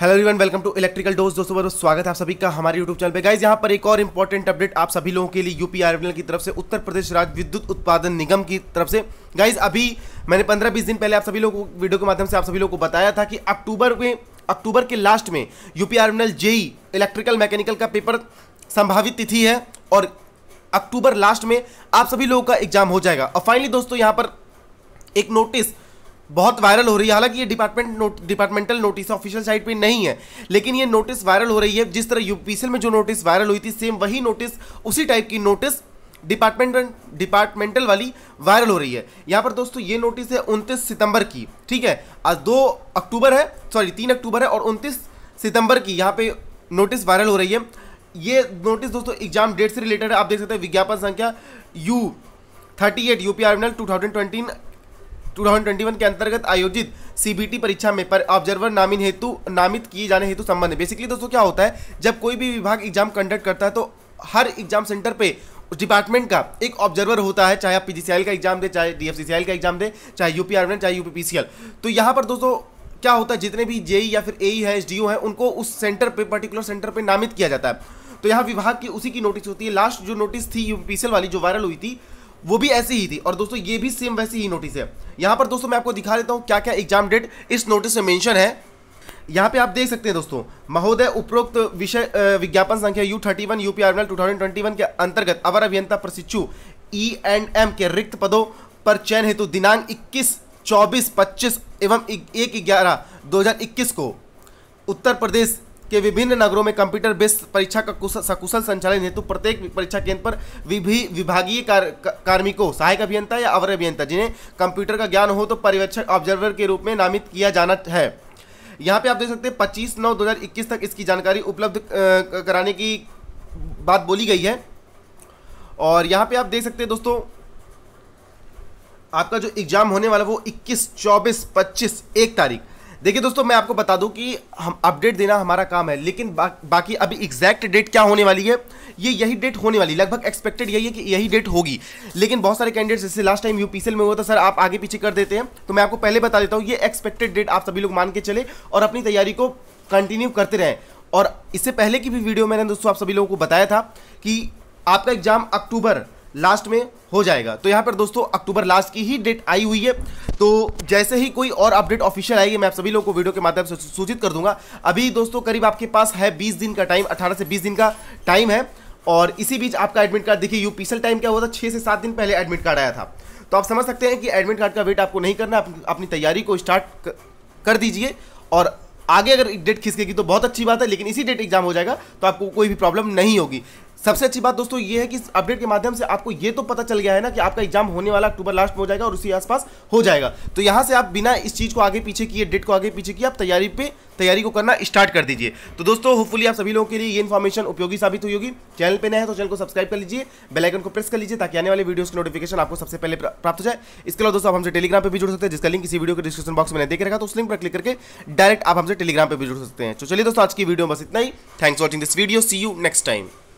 hello everyone welcome to electrical dose दोस्तों बहुत स्वागत है आप सभी का हमारे यूट्यूब चैनल पे गाइज यहाँ पर एक और इंपॉर्टेंट अपडेट आप सभी लोगों के लिए यूपी आरबीएल की तरफ से उत्तर प्रदेश राज्य विद्युत उत्पादन निगम की तरफ से गाइज अभी मैंने पंद्रह बीस दिन पहले आप सभी लोगों को वीडियो के माध्यम से आप सभी लोगों को बताया था कि अक्टूबर में अक्टूबर के लास्ट में UP RBL JE electrical mechanical का पेपर संभावित तिथि है और अक्टूबर लास्ट में आप सभी लोगों का एग्जाम हो जाएगा और फाइनली दोस्तों यहाँ पर एक नोटिस बहुत वायरल हो रही है हालांकि ये department note departmental notice official site पे नहीं है लेकिन ये नोटिस वायरल हो रही है जिस तरह यूपीसीएल में जो नोटिस वायरल हुई थी सेम वही नोटिस उसी टाइप की नोटिस डिपार्टमेंट डिपार्टमेंटल वाली वायरल हो रही है यहाँ पर दोस्तों ये नोटिस है उनतीस सितंबर की ठीक है आज दो अक्टूबर है सॉरी तीन अक्टूबर है और उनतीस सितंबर की यहाँ पे नोटिस वायरल हो रही है ये नोटिस दोस्तों एग्जाम डेट से रिलेटेड है आप देख सकते हैं विज्ञापन संख्या U thirty eight U P L two thousand twenty 2021 के अंतर्गत आयोजित सीबीटी परीक्षा में पर ऑब्जर्वर नामिन हेतु नामित किए जाने हेतु संबंध बेसिकली दोस्तों क्या होता है जब कोई भी विभाग एग्जाम कंडक्ट करता है तो हर एग्जाम सेंटर पे उस डिपार्टमेंट का एक ऑब्जर्वर होता है चाहे आप पीजीसीएल का एग्जाम दे चाहे डीएफसीसीएल का एग्जाम दे चाहे यूपीआर चाहे यूपीपीसीएल तो यहाँ पर दोस्तों क्या होता है जितने भी जेई e या फिर एई है एसडीओ है उनको उस सेंटर पे पर्टिकुलर सेंटर पे नामित किया जाता है तो यहाँ विभाग की उसी की नोटिस होती है लास्ट जो नोटिस थी यूपीपीसीएल वाली जो वायरल हुई थी वो भी ऐसी ही थी और दोस्तों ये भी सेम वैसी ही नोटिस है यहाँ पर दोस्तों मैं आपको दिखा देता हूँ क्या क्या एग्जाम डेट इस नोटिस में मेंशन है यहाँ पे आप देख सकते हैं दोस्तों महोदय उपरोक्त विषय विज्ञापन संख्या U thirty one U P two thousand twenty one के अंतर्गत अवर अभियंता प्रशिक्षु ई एंड एम के रिक्त पदों पर चयन हेतु दिनांक इक्कीस चौबीस पच्चीस एवं एक ग्यारह दो हजार इक्कीस को उत्तर प्रदेश के विभिन्न नगरों में कंप्यूटर बेस्ड परीक्षा का कुशल सकुशल संचालन हेतु प्रत्येक परीक्षा केंद्र पर विभागीय कार्मिकों सहायक अभियंता या अवर अभियंता जिन्हें कंप्यूटर का ज्ञान हो तो पर्यवेक्षक ऑब्जर्वर के रूप में नामित किया जाना है यहाँ पे आप देख सकते हैं पच्चीस नौ 2021 तक इसकी जानकारी उपलब्ध कराने की बात बोली गई है और यहाँ पे आप देख सकते हैं दोस्तों आपका जो एग्ज़ाम होने वाला वो 21, 24, 25, एक तारीख देखिए दोस्तों मैं आपको बता दूं कि हम अपडेट देना हमारा काम है लेकिन बा, बाकी अभी एग्जैक्ट डेट क्या होने वाली है ये यही डेट होने वाली लगभग एक्सपेक्टेड यही है कि यही डेट होगी लेकिन बहुत सारे कैंडिडेट्स जैसे लास्ट टाइम यूपीसीएल में हुआ था सर आप आगे पीछे कर देते हैं तो मैं आपको पहले बता देता हूँ ये एक्सपेक्टेड डेट आप सभी लोग मान के चले और अपनी तैयारी को कंटिन्यू करते रहें और इससे पहले की भी वीडियो मैंने दोस्तों आप सभी लोगों को बताया था कि आपका एग्जाम अक्टूबर लास्ट में हो जाएगा तो यहाँ पर दोस्तों अक्टूबर लास्ट की ही डेट आई हुई है तो जैसे ही कोई और अपडेट ऑफिशियल आएगी मैं आप सभी लोगों को वीडियो के माध्यम से सूचित कर दूंगा अभी दोस्तों करीब आपके पास है बीस दिन का टाइम अठारह से बीस दिन का टाइम है और इसी बीच आपका एडमिट कार्ड देखिए यू टाइम क्या हुआ था छः से सात दिन पहले एडमिट कार्ड आया था तो आप समझ सकते हैं कि एडमिट कार्ड का वेट आपको नहीं करना आप अपनी तैयारी को स्टार्ट कर दीजिए और आगे अगर डेट खिसकेगी तो बहुत अच्छी बात है लेकिन इसी डेट एग्जाम हो जाएगा तो आपको कोई भी प्रॉब्लम नहीं होगी सबसे अच्छी बात दोस्तों ये है कि इस अपडेट के माध्यम से आपको ये तो पता चल गया है ना कि आपका एग्जाम होने वाला अक्टूबर लास्ट में हो जाएगा और उसी आसपास हो जाएगा तो यहाँ से आप बिना इस चीज़ को आगे पीछे किए डेट को आगे पीछे किए आप तैयारी पे तैयारी को करना स्टार्ट कर दीजिए तो दोस्तों होपफुली आप सभी लोगों के लिए ये इन्फॉर्मेशन उपयोगी साबित हुई होगी चैनल पर नया है तो चैनल को सब्सक्राइब कर लीजिए बेलाइकन को प्रेस कर लीजिए ताकि आने वाले वीडियो की नोटिफिकेशन आपको सबसे पहले प्राप्त हो जाए इसके अलावा दोस्तों आप हमसे टेलीग्राम पर भी जुड़ सकते हैं जिसका लिंक इसी वीडियो के डिस्क्रिप्शन बॉक्स में देख रखा तो उस लिंक पर क्लिक करके डायरेक्ट आप हमसे टेलीग्राम पर भी जुड़ सकते हैं तो चलिए दोस्तों आज की वीडियो बस इतना ही thanks watching this video see you next time